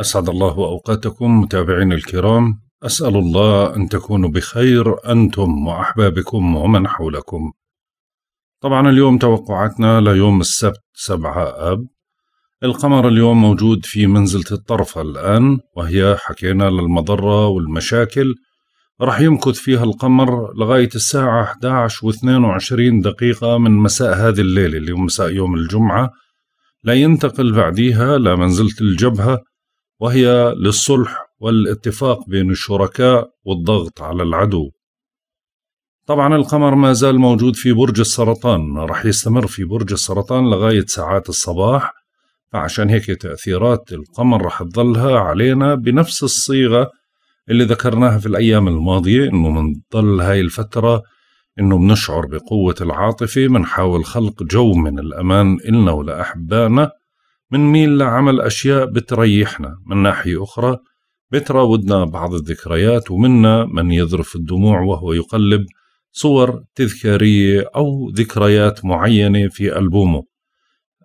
أسعد الله أوقاتكم متابعين الكرام أسأل الله أن تكونوا بخير أنتم وأحبابكم ومن حولكم طبعا اليوم توقعاتنا ليوم السبت سبعة أب القمر اليوم موجود في منزلة الطرفة الآن وهي حكينا للمضرة والمشاكل راح يمكث فيها القمر لغاية الساعة 11 و 22 دقيقة من مساء هذه الليلة اللي هو مساء يوم الجمعة لا ينتقل بعديها لمنزلة الجبهة وهي للصلح والاتفاق بين الشركاء والضغط على العدو طبعا القمر ما زال موجود في برج السرطان رح يستمر في برج السرطان لغاية ساعات الصباح فعشان هيك تأثيرات القمر رح تظلها علينا بنفس الصيغة اللي ذكرناها في الأيام الماضية إنه بنضل هاي الفترة إنه بنشعر بقوة العاطفة بنحاول خلق جو من الأمان إلنا ولأحبائنا من ميل لعمل أشياء بتريحنا من ناحية أخرى بتراودنا بعض الذكريات ومنا من يذرف الدموع وهو يقلب صور تذكارية أو ذكريات معينة في ألبومه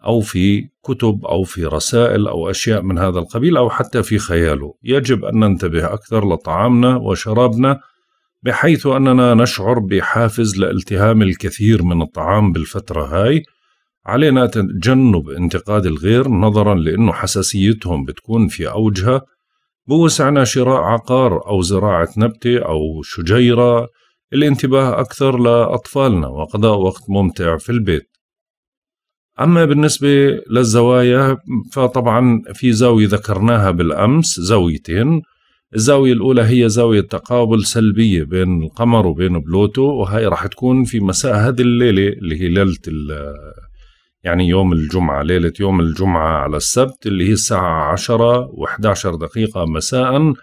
أو في كتب أو في رسائل أو أشياء من هذا القبيل أو حتى في خياله يجب أن ننتبه أكثر لطعامنا وشرابنا بحيث أننا نشعر بحافز لالتهام الكثير من الطعام بالفترة هاي علينا تجنب انتقاد الغير نظرا لأنه حساسيتهم بتكون في أوجها بوسعنا شراء عقار أو زراعة نبتة أو شجيرة الانتباه أكثر لأطفالنا وقضاء وقت ممتع في البيت أما بالنسبة للزوايا فطبعا في زاوية ذكرناها بالأمس زاويتين الزاوية الأولى هي زاوية تقابل سلبية بين القمر وبين بلوتو وهي راح تكون في مساء هذه الليلة اللي هي ليلة يعني يوم الجمعة ليلة يوم الجمعة على السبت اللي هي الساعة 10 و11 دقيقة مساء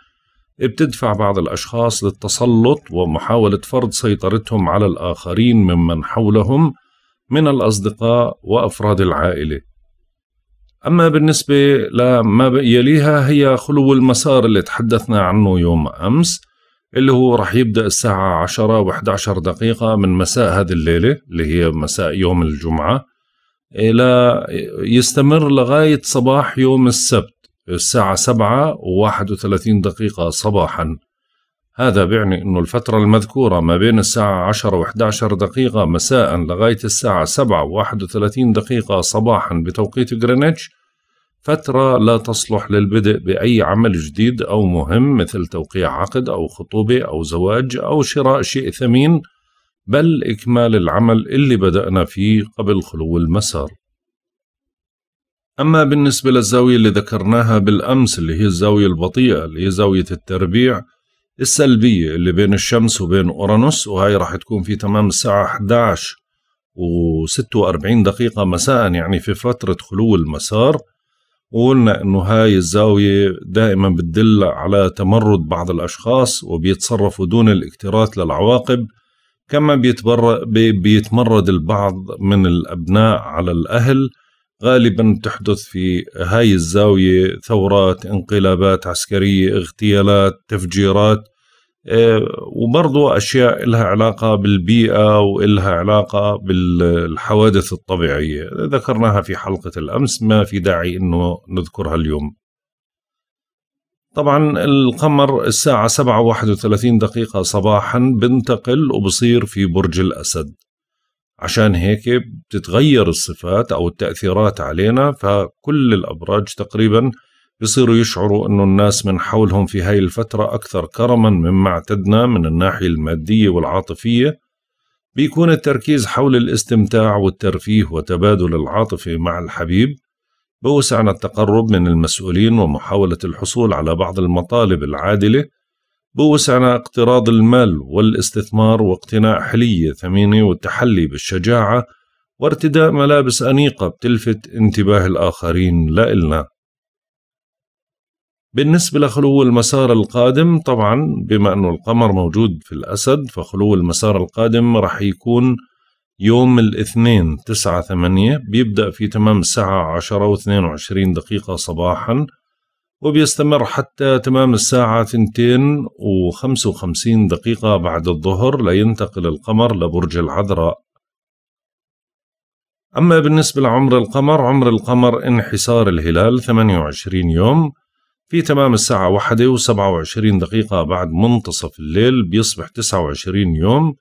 بتدفع بعض الأشخاص للتسلط ومحاولة فرض سيطرتهم على الآخرين ممن حولهم من الأصدقاء وأفراد العائلة أما بالنسبة لما يليها هي خلو المسار اللي تحدثنا عنه يوم أمس اللي هو رح يبدأ الساعة 10 و11 دقيقة من مساء هذه الليلة اللي هي مساء يوم الجمعة إلى يستمر لغاية صباح يوم السبت الساعة سبعة وواحد وثلاثين دقيقة صباحا هذا بيعني أن الفترة المذكورة ما بين الساعة عشر و عشر دقيقة مساء لغاية الساعة سبعة وواحد وثلاثين دقيقة صباحا بتوقيت غرينتش فترة لا تصلح للبدء بأي عمل جديد أو مهم مثل توقيع عقد أو خطوبة أو زواج أو شراء شيء ثمين بل إكمال العمل اللي بدأنا فيه قبل خلو المسار أما بالنسبة للزاوية اللي ذكرناها بالأمس اللي هي الزاوية البطيئة اللي هي زاوية التربيع السلبية اللي بين الشمس وبين أورانوس وهي راح تكون في تمام الساعة 11 و46 دقيقة مساء يعني في فترة خلو المسار وقلنا انه هاي الزاوية دائما بتدل على تمرد بعض الاشخاص وبيتصرفوا دون الاكتراث للعواقب كما بيتبر... بيتمرد البعض من الأبناء على الأهل غالبا تحدث في هاي الزاوية ثورات انقلابات عسكرية اغتيالات تفجيرات آه، وبرضو أشياء لها علاقة بالبيئة وإلها علاقة بالحوادث الطبيعية ذكرناها في حلقة الأمس ما في داعي أنه نذكرها اليوم طبعا القمر الساعة 7 وثلاثين دقيقة صباحا بنتقل وبصير في برج الأسد عشان هيك بتتغير الصفات أو التأثيرات علينا فكل الأبراج تقريبا بصيروا يشعروا أنه الناس من حولهم في هاي الفترة أكثر كرما مما اعتدنا من الناحية المادية والعاطفية بيكون التركيز حول الاستمتاع والترفيه وتبادل العاطفة مع الحبيب بوسعنا التقرب من المسؤولين ومحاولة الحصول على بعض المطالب العادلة بوسعنا اقتراض المال والاستثمار واقتناء حلية ثمينة والتحلي بالشجاعة وارتداء ملابس أنيقة بتلفت انتباه الآخرين لإلنا بالنسبة لخلو المسار القادم طبعا بما أنه القمر موجود في الأسد فخلو المسار القادم رح يكون يوم الاثنين تسعة ثمانية بيبدأ في تمام الساعة عشرة و وعشرين دقيقة صباحا وبيستمر حتى تمام الساعة ثنتين و وخمسين دقيقة بعد الظهر لينتقل القمر لبرج العذراء أما بالنسبة لعمر القمر عمر القمر انحسار الهلال وعشرين يوم في تمام الساعة واحدة وسبعة وعشرين دقيقة بعد منتصف الليل بيصبح وعشرين يوم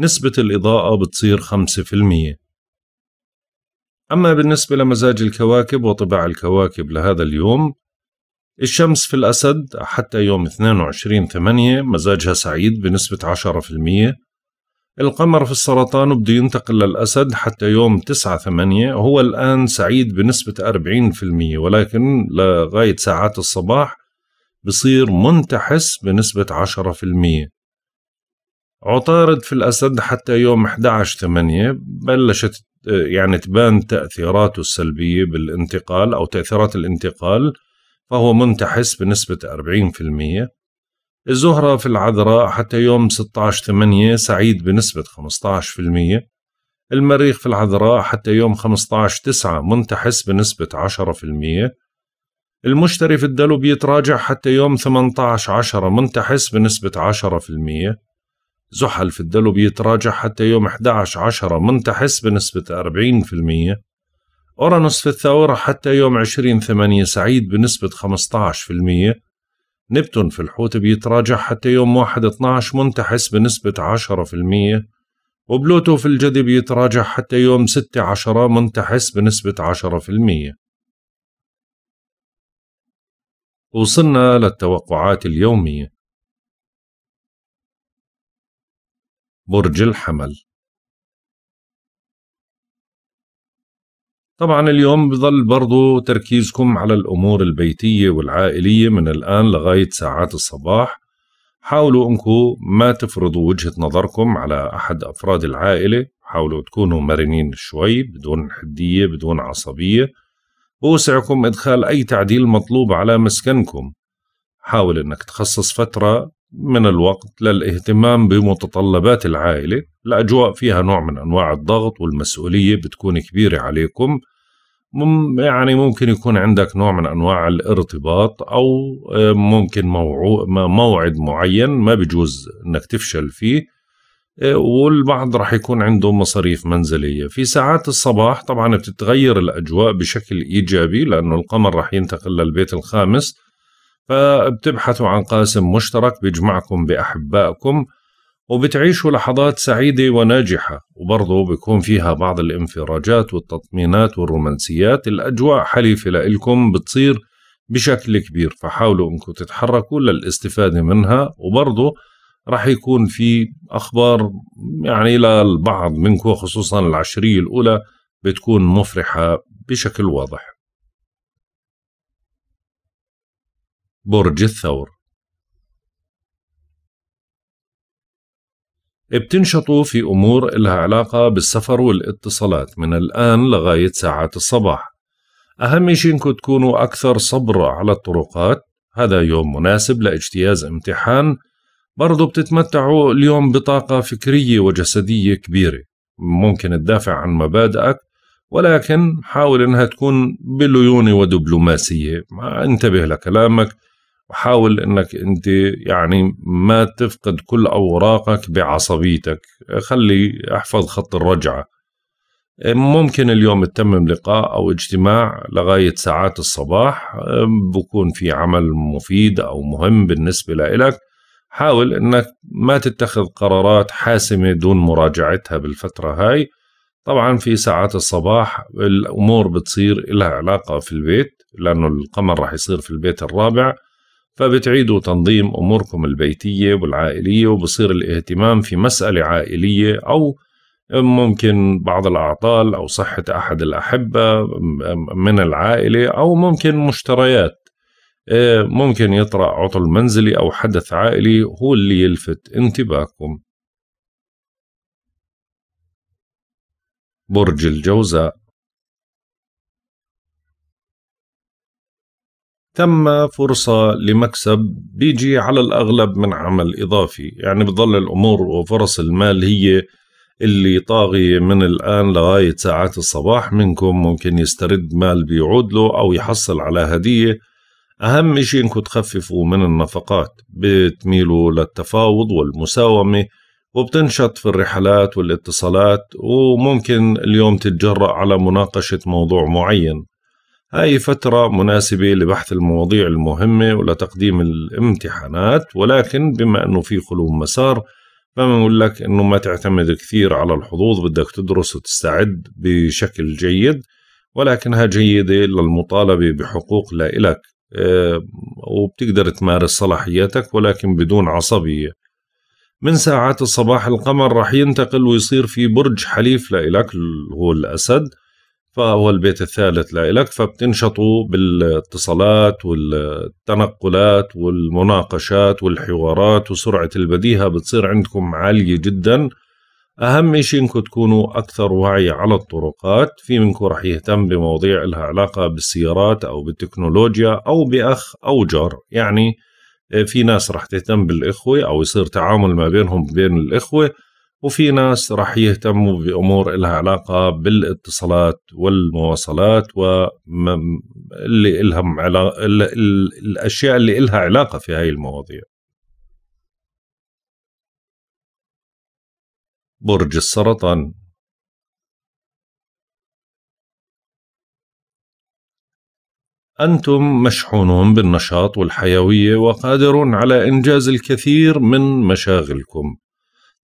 نسبة الإضاءة بتصير 5% أما بالنسبة لمزاج الكواكب وطباع الكواكب لهذا اليوم الشمس في الأسد حتى يوم 22/8 مزاجها سعيد بنسبة 10% القمر في السرطان بده ينتقل للأسد حتى يوم 9/8 هو الآن سعيد بنسبة 40% ولكن لغاية ساعات الصباح بصير منتحس بنسبة 10% عطارد في الأسد حتى يوم 11 8 بلشت يعني تبان تأثيراته السلبية بالانتقال أو تأثيرات الانتقال فهو منتحس بنسبة 40% الزهرة في العذراء حتى يوم 16 8 سعيد بنسبة 15% المريخ في العذراء حتى يوم 15 9 منتحس بنسبة 10% المشتري في الدلو بيتراجع حتى يوم 18 10 منتحس بنسبة 10% زحل في الدلو بيتراجع حتى يوم 11 10 منتحس بنسبة 40% أورانوس في الثورة حتى يوم 20 8 سعيد بنسبة 15% نبتون في الحوت بيتراجع حتى يوم 1 12 منتحس بنسبة 10% وبلوتو في الجدي بيتراجع حتى يوم 6 10 منتحس بنسبة 10% وصلنا للتوقعات اليومية برج الحمل طبعا اليوم بظل برضو تركيزكم على الأمور البيتية والعائلية من الآن لغاية ساعات الصباح حاولوا أنكم ما تفرضوا وجهة نظركم على أحد أفراد العائلة حاولوا تكونوا مرنين شوي بدون حدية بدون عصبية بوسعكم إدخال أي تعديل مطلوب على مسكنكم حاول أنك تخصص فترة من الوقت للاهتمام بمتطلبات العائلة الأجواء فيها نوع من أنواع الضغط والمسؤولية بتكون كبيرة عليكم مم يعني ممكن يكون عندك نوع من أنواع الارتباط أو آه، ممكن موعد معين ما بجوز أنك تفشل فيه آه، والبعض رح يكون عنده مصاريف منزلية في ساعات الصباح طبعا بتتغير الأجواء بشكل إيجابي لأنه القمر رح ينتقل للبيت الخامس فبتبحثوا عن قاسم مشترك بيجمعكم بأحبائكم وبتعيشوا لحظات سعيدة وناجحة وبرضه بيكون فيها بعض الانفراجات والتطمينات والرومانسيات الأجواء حليفة لإلكم بتصير بشكل كبير فحاولوا انكم تتحركوا للاستفادة منها وبرضه رح يكون في أخبار يعني للبعض منكم خصوصا العشرية الأولى بتكون مفرحة بشكل واضح برج الثور بتنشطوا في أمور إلها علاقة بالسفر والاتصالات من الآن لغاية ساعات الصباح أهم شيء إنكم تكونوا أكثر صبر على الطرقات هذا يوم مناسب لاجتياز امتحان برضو بتتمتعوا اليوم بطاقة فكرية وجسدية كبيرة ممكن تدافع عن مبادئك ولكن حاول انها تكون بليونة ودبلوماسية انتبه لكلامك وحاول انك انت يعني ما تفقد كل اوراقك بعصبيتك خلي احفظ خط الرجعه ممكن اليوم تتمم لقاء او اجتماع لغايه ساعات الصباح بكون في عمل مفيد او مهم بالنسبه لإلك حاول انك ما تتخذ قرارات حاسمه دون مراجعتها بالفتره هاي طبعا في ساعات الصباح الامور بتصير لها علاقه في البيت لانه القمر راح يصير في البيت الرابع فبتعيدوا تنظيم أموركم البيتية والعائلية وبصير الاهتمام في مسألة عائلية أو ممكن بعض الأعطال أو صحة أحد الأحبة من العائلة أو ممكن مشتريات آه، ممكن يطرأ عطل منزلي أو حدث عائلي هو اللي يلفت انتباهكم برج الجوزاء ثم فرصة لمكسب بيجي على الأغلب من عمل إضافي يعني بتظل الأمور وفرص المال هي اللي طاغية من الآن لغاية ساعات الصباح منكم ممكن يسترد مال بيعود له أو يحصل على هدية أهم إشي إنكم تخففوا من النفقات بتميلوا للتفاوض والمساومة وبتنشط في الرحلات والاتصالات وممكن اليوم تتجرأ على مناقشة موضوع معين هاي فترة مناسبة لبحث المواضيع المهمة ولتقديم الامتحانات ولكن بما أنه في خلو مسار فبنقول لك أنه ما تعتمد كثير على الحظوظ بدك تدرس وتستعد بشكل جيد ولكنها جيدة للمطالبة بحقوق لإلك أه وبتقدر تمارس صلاحياتك ولكن بدون عصبية من ساعات الصباح القمر رح ينتقل ويصير في برج حليف لإلك هو الأسد فهو البيت الثالث لإلك فبتنشطوا بالاتصالات والتنقلات والمناقشات والحوارات وسرعة البديهة بتصير عندكم عالية جدا أهم شيء إنكم تكونوا أكثر وعي على الطرقات في منكم رح يهتم بمواضيع لها علاقة بالسيارات أو بالتكنولوجيا أو بأخ أو جار يعني في ناس رح تهتم بالإخوة أو يصير تعامل ما بينهم بين الإخوة وفي ناس راح يهتموا بامور لها علاقه بالاتصالات والمواصلات اللي لها علاقه الاشياء اللي لها علاقه في هاي المواضيع. برج السرطان أنتم مشحونون بالنشاط والحيوية وقادرون على إنجاز الكثير من مشاغلكم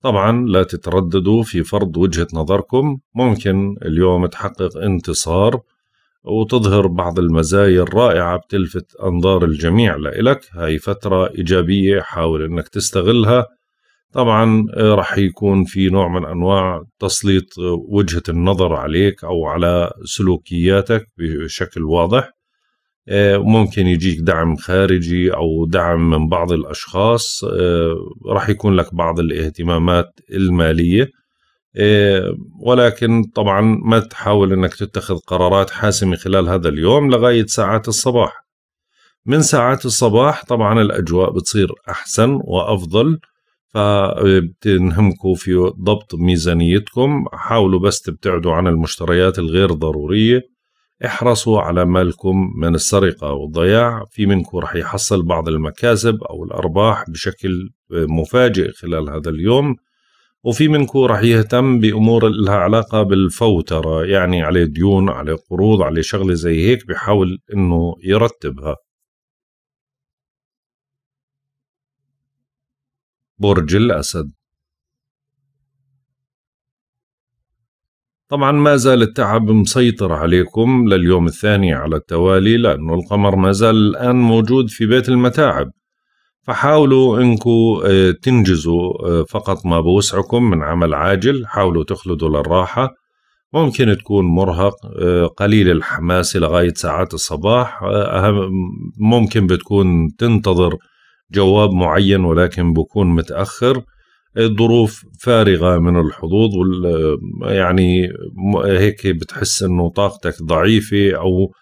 طبعا لا تترددوا في فرض وجهة نظركم ممكن اليوم تحقق انتصار وتظهر بعض المزايا الرائعة بتلفت أنظار الجميع لإلك هاي فترة إيجابية حاول أنك تستغلها طبعا رح يكون في نوع من أنواع تسليط وجهة النظر عليك أو على سلوكياتك بشكل واضح آه، ممكن يجيك دعم خارجي او دعم من بعض الاشخاص آه، راح يكون لك بعض الاهتمامات الماليه آه، ولكن طبعا ما تحاول انك تتخذ قرارات حاسمه خلال هذا اليوم لغايه ساعات الصباح من ساعات الصباح طبعا الاجواء بتصير احسن وافضل فبتنهمكم في ضبط ميزانيتكم حاولوا بس تبتعدوا عن المشتريات الغير ضروريه احرصوا على مالكم من السرقة والضياع في منكم رح يحصل بعض المكاسب أو الأرباح بشكل مفاجئ خلال هذا اليوم وفي منكم رح يهتم بأمور لها علاقة بالفوترة يعني عليه ديون عليه قروض عليه شغلة زي هيك بحاول إنه يرتبها برج الأسد طبعا ما زال التعب مسيطر عليكم لليوم الثاني على التوالي لأنه القمر ما زال الآن موجود في بيت المتاعب فحاولوا انكم آه، تنجزوا آه، فقط ما بوسعكم من عمل عاجل حاولوا تخلدوا للراحة ممكن تكون مرهق آه، قليل الحماس لغاية ساعات الصباح ممكن بتكون تنتظر جواب معين ولكن بكون متأخر ظروف فارغه من الحظوظ وال يعني هيك بتحس انه طاقتك ضعيفه او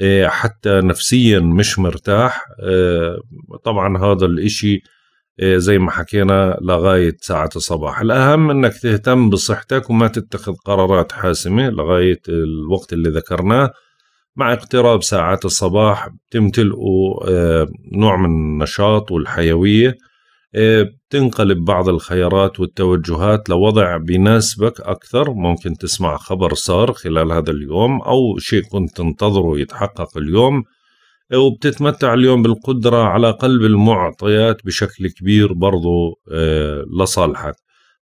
آه، حتى نفسيا مش مرتاح آه، طبعا هذا الإشي آه، زي ما حكينا لغاية ساعة الصباح الأهم أنك تهتم بصحتك وما تتخذ قرارات حاسمة لغاية الوقت اللي ذكرناه مع اقتراب ساعات الصباح بتمتلئوا نوع من النشاط والحيوية إيه، بتنقلب بعض الخيارات والتوجهات لوضع بيناسبك أكثر ممكن تسمع خبر صار خلال هذا اليوم أو شيء كنت تنتظره يتحقق اليوم إيه، وبتتمتع اليوم بالقدرة على قلب المعطيات بشكل كبير برضو إيه، لصالحك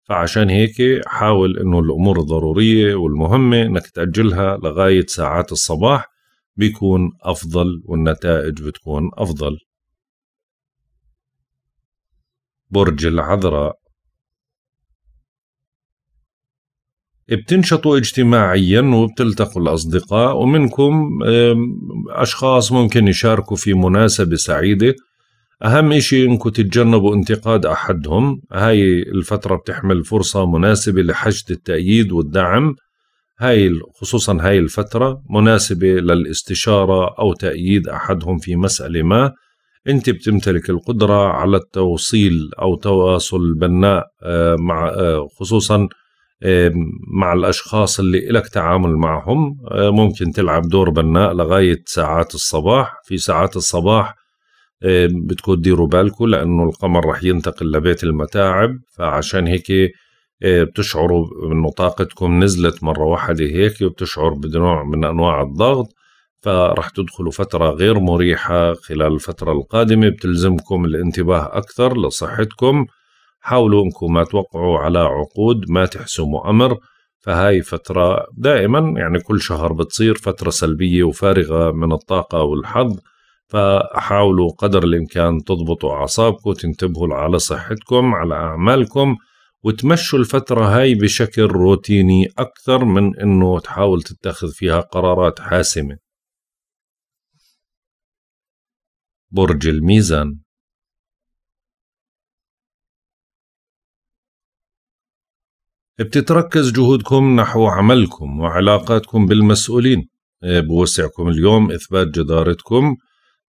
فعشان هيك حاول انه الامور الضرورية والمهمة انك تأجلها لغاية ساعات الصباح بيكون افضل والنتائج بتكون افضل برج العذراء بتنشطوا اجتماعيا وبتلتقوا الأصدقاء ومنكم أشخاص ممكن يشاركوا في مناسبة سعيدة أهم إشي إنكم تتجنبوا انتقاد أحدهم هاي الفترة بتحمل فرصة مناسبة لحشد التأييد والدعم هاي خصوصا هاي الفترة مناسبة للاستشارة أو تأييد أحدهم في مسألة ما انت بتمتلك القدره على التوصيل او تواصل بناء آه، مع آه، خصوصا آه، مع الاشخاص اللي لك تعامل معهم ممكن تلعب دور بناء لغايه ساعات الصباح في ساعات الصباح بتكون ديروا بالكم لانه القمر رح ينتقل لبيت المتاعب فعشان هيك بتشعروا انه طاقتكم نزلت مره واحده هيك وبتشعر بنوع من انواع الضغط فراح تدخلوا فترة غير مريحة خلال الفترة القادمة بتلزمكم الانتباه أكثر لصحتكم حاولوا أنكم ما توقعوا على عقود ما تحسموا أمر فهاي فترة دائما يعني كل شهر بتصير فترة سلبية وفارغة من الطاقة والحظ فحاولوا قدر الإمكان تضبطوا أعصابكم تنتبهوا على صحتكم على أعمالكم وتمشوا الفترة هاي بشكل روتيني أكثر من أنه تحاول تتخذ فيها قرارات حاسمة برج الميزان بتتركز جهودكم نحو عملكم وعلاقاتكم بالمسؤولين إيه، بوسعكم اليوم إثبات جدارتكم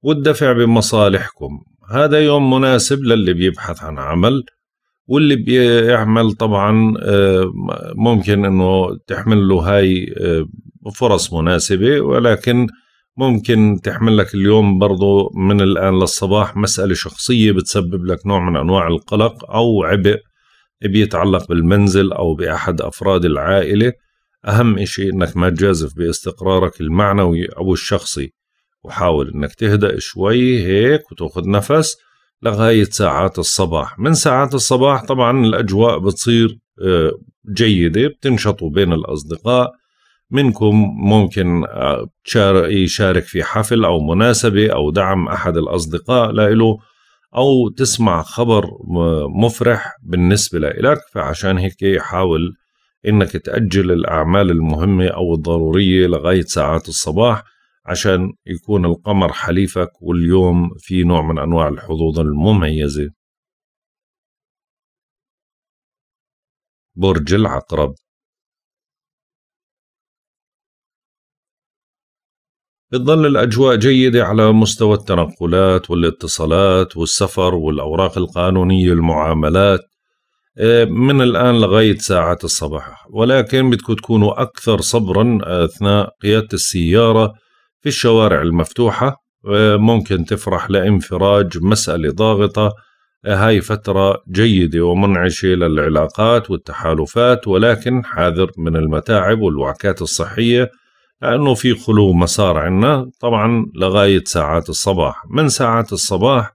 والدفع بمصالحكم هذا يوم مناسب للي بيبحث عن عمل واللي بيعمل طبعا إيه، ممكن انه تحمل له هاي إيه، فرص مناسبة ولكن ممكن تحمل لك اليوم برضو من الآن للصباح مسألة شخصية بتسبب لك نوع من أنواع القلق أو عبء بيتعلق بالمنزل أو بأحد أفراد العائلة أهم إشي إنك ما تجازف باستقرارك المعنوي أو الشخصي وحاول إنك تهدأ شوي هيك وتأخذ نفس لغاية ساعات الصباح من ساعات الصباح طبعا الأجواء بتصير آه، جيدة بتنشطوا بين الأصدقاء منكم ممكن آه، يشارك في حفل أو مناسبة أو دعم أحد الأصدقاء لإله أو تسمع خبر مفرح بالنسبة لإلك فعشان هيك حاول إنك تأجل الأعمال المهمة أو الضرورية لغاية ساعات الصباح عشان يكون القمر حليفك واليوم في نوع من أنواع الحظوظ المميزة برج العقرب بتظل الأجواء جيدة على مستوى التنقلات والاتصالات والسفر والأوراق القانونية المعاملات آه، من الآن لغاية ساعة الصباح ولكن بدكم تكونوا أكثر صبرا أثناء قيادة السيارة في الشوارع المفتوحة آه، ممكن تفرح لانفراج مسألة ضاغطة آه، هاي فترة جيدة ومنعشة للعلاقات والتحالفات ولكن حاذر من المتاعب والوعكات الصحية لأنه في خلو مسار عنا طبعا لغاية ساعات الصباح من ساعات الصباح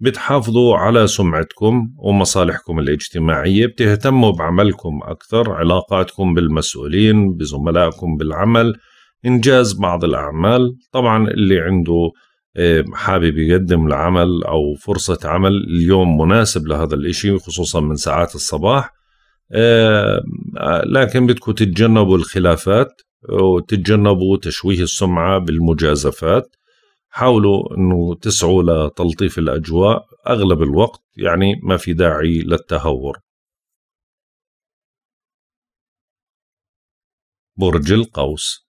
بتحافظوا على سمعتكم ومصالحكم الاجتماعية بتهتموا بعملكم أكثر علاقاتكم بالمسؤولين بزملائكم بالعمل إنجاز بعض الأعمال طبعا اللي عنده آه، حابب يقدم العمل أو فرصة عمل اليوم مناسب لهذا الإشي خصوصا من ساعات الصباح آه، لكن بدكم تتجنبوا الخلافات وتتجنبوا تشويه السمعة بالمجازفات حاولوا أنه تسعوا لتلطيف الأجواء أغلب الوقت يعني ما في داعي للتهور برج القوس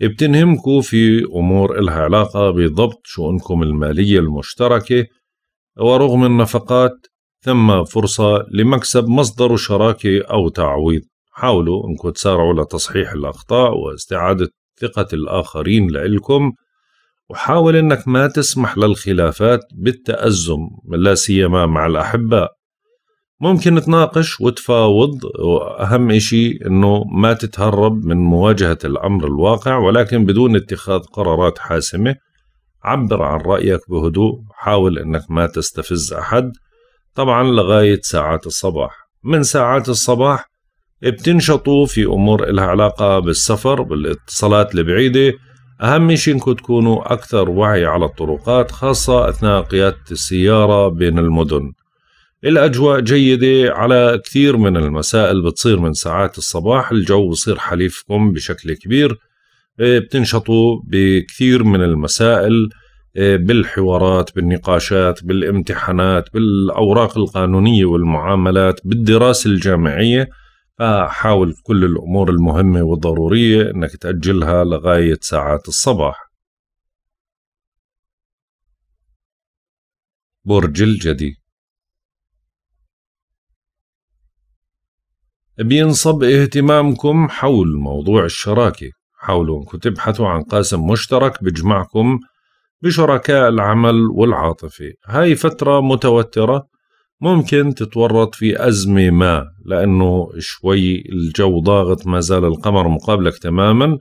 بتنهمكوا في أمور إلها علاقة بضبط شؤونكم المالية المشتركة ورغم النفقات ثم فرصة لمكسب مصدر شراكة أو تعويض حاولوا أنكم تسارعوا لتصحيح الأخطاء واستعادة ثقة الآخرين لإلكم وحاول أنك ما تسمح للخلافات بالتأزم لا سيما مع الأحباء ممكن تناقش وتفاوض وأهم إشي أنه ما تتهرب من مواجهة الأمر الواقع ولكن بدون اتخاذ قرارات حاسمة عبر عن رأيك بهدوء حاول أنك ما تستفز أحد طبعا لغاية ساعات الصباح من ساعات الصباح بتنشطوا في أمور إلها علاقة بالسفر بالاتصالات البعيدة أهم شيء إنكم تكونوا أكثر وعي على الطرقات خاصة أثناء قيادة السيارة بين المدن الأجواء جيدة على كثير من المسائل بتصير من ساعات الصباح الجو بصير حليفكم بشكل كبير إيه، بتنشطوا بكثير من المسائل إيه، بالحوارات بالنقاشات بالامتحانات بالأوراق القانونية والمعاملات بالدراسة الجامعية فحاول كل الأمور المهمة والضرورية أنك تأجلها لغاية ساعات الصباح برج الجدي بينصب اهتمامكم حول موضوع الشراكة حاولوا أنكم تبحثوا عن قاسم مشترك بجمعكم بشركاء العمل والعاطفة هاي فترة متوترة ممكن تتورط في أزمة ما لأنه شوي الجو ضاغط ما زال القمر مقابلك تماما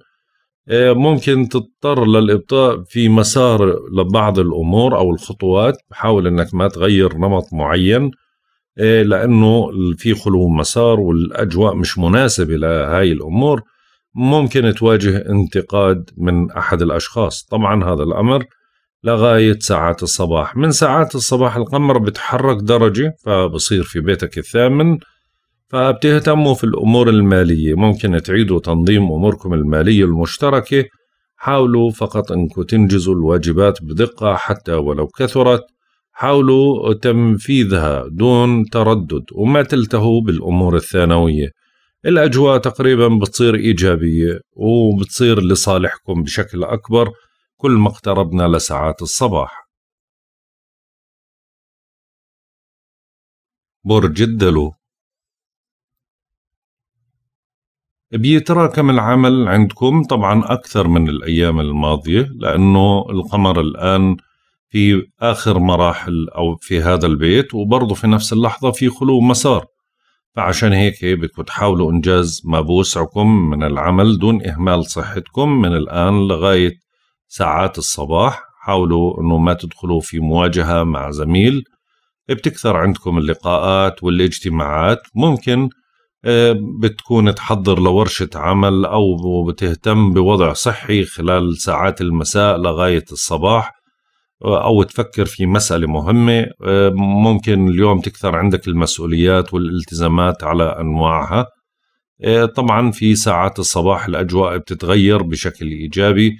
آه، ممكن تضطر للإبطاء في مسار لبعض الأمور أو الخطوات حاول أنك ما تغير نمط معين آه، لأنه في خلو مسار والأجواء مش مناسبة لهاي الأمور ممكن تواجه انتقاد من أحد الأشخاص طبعا هذا الأمر لغاية ساعات الصباح من ساعات الصباح القمر بتحرك درجة فبصير في بيتك الثامن فبتهتموا في الأمور المالية ممكن تعيدوا تنظيم أموركم المالية المشتركة حاولوا فقط أنكم تنجزوا الواجبات بدقة حتى ولو كثرت حاولوا تنفيذها دون تردد وما تلتهوا بالأمور الثانوية الأجواء تقريبا بتصير إيجابية وبتصير لصالحكم بشكل أكبر كل ما اقتربنا لساعات الصباح برج الدلو بيتراكم العمل عندكم طبعا أكثر من الأيام الماضية لأنه القمر الآن في آخر مراحل أو في هذا البيت وبرضه في نفس اللحظة في خلو مسار فعشان هيك بدكم تحاولوا إنجاز ما بوسعكم من العمل دون إهمال صحتكم من الآن لغاية ساعات الصباح حاولوا أنه ما تدخلوا في مواجهة مع زميل بتكثر عندكم اللقاءات والاجتماعات ممكن آه، بتكون تحضر لورشة عمل أو بتهتم بوضع صحي خلال ساعات المساء لغاية الصباح أو تفكر في مسألة مهمة آه، ممكن اليوم تكثر عندك المسؤوليات والالتزامات على أنواعها آه، طبعا في ساعات الصباح الأجواء بتتغير بشكل إيجابي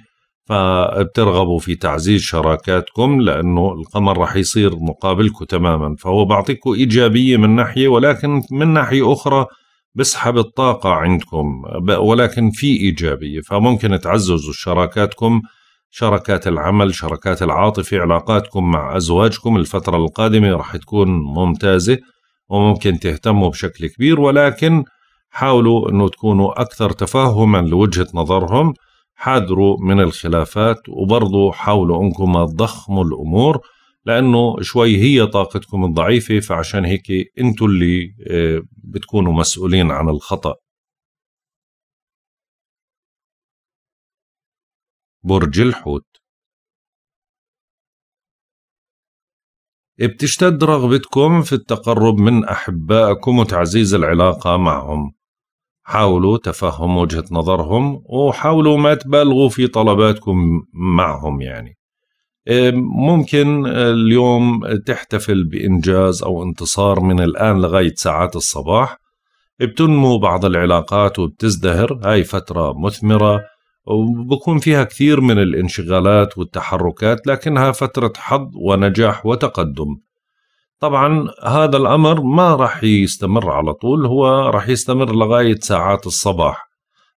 فبترغبوا في تعزيز شراكاتكم لانه القمر راح يصير مقابلكم تماما فهو بعطيكم ايجابيه من ناحيه ولكن من ناحيه اخرى بسحب الطاقه عندكم ولكن في ايجابيه فممكن تعززوا شراكاتكم شراكات العمل شراكات العاطفه علاقاتكم مع ازواجكم الفتره القادمه راح تكون ممتازه وممكن تهتموا بشكل كبير ولكن حاولوا انه تكونوا اكثر تفاهما لوجهه نظرهم حاذروا من الخلافات وبرضو حاولوا انكم تضخموا الامور لانه شوي هي طاقتكم الضعيفه فعشان هيك انتم اللي آه، بتكونوا مسؤولين عن الخطا برج الحوت بتشتد رغبتكم في التقرب من احبائكم وتعزيز العلاقه معهم حاولوا تفهم وجهة نظرهم وحاولوا ما تبالغوا في طلباتكم معهم يعني آه، ممكن آه، اليوم تحتفل بإنجاز أو انتصار من الآن لغاية ساعات الصباح بتنمو بعض العلاقات وبتزدهر هاي فترة مثمرة وبكون فيها كثير من الانشغالات والتحركات لكنها فترة حظ ونجاح وتقدم طبعا هذا الأمر ما راح يستمر على طول هو راح يستمر لغاية ساعات الصباح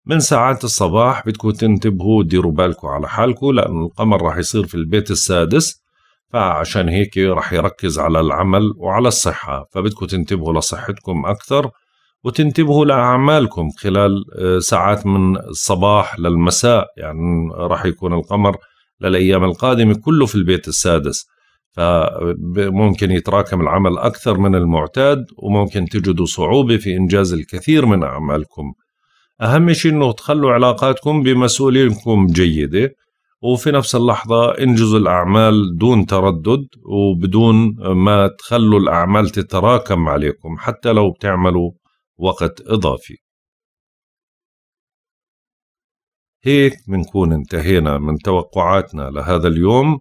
من ساعات الصباح بدكم تنتبهوا ديروا بالكم على حالكم لأن القمر راح يصير في البيت السادس فعشان هيك راح يركز على العمل وعلى الصحة فبدكم تنتبهوا لصحتكم أكثر وتنتبهوا لأعمالكم خلال آه، ساعات من الصباح للمساء يعني راح يكون القمر للأيام القادمة كله في البيت السادس فممكن يتراكم العمل أكثر من المعتاد وممكن تجدوا صعوبة في إنجاز الكثير من أعمالكم أهم شيء أنه تخلوا علاقاتكم بمسؤولينكم جيدة وفي نفس اللحظة انجزوا الأعمال دون تردد وبدون ما تخلوا الأعمال تتراكم عليكم حتى لو بتعملوا وقت إضافي هيك بنكون انتهينا من توقعاتنا لهذا اليوم